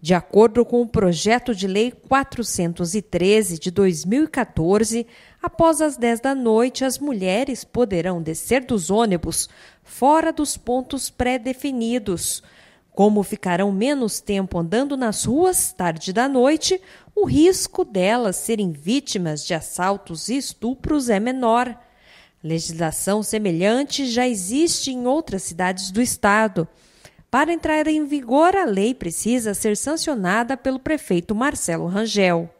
De acordo com o projeto de lei 413 de 2014, após as 10 da noite, as mulheres poderão descer dos ônibus fora dos pontos pré-definidos. Como ficarão menos tempo andando nas ruas tarde da noite, o risco delas serem vítimas de assaltos e estupros é menor. Legislação semelhante já existe em outras cidades do estado. Para entrar em vigor, a lei precisa ser sancionada pelo prefeito Marcelo Rangel.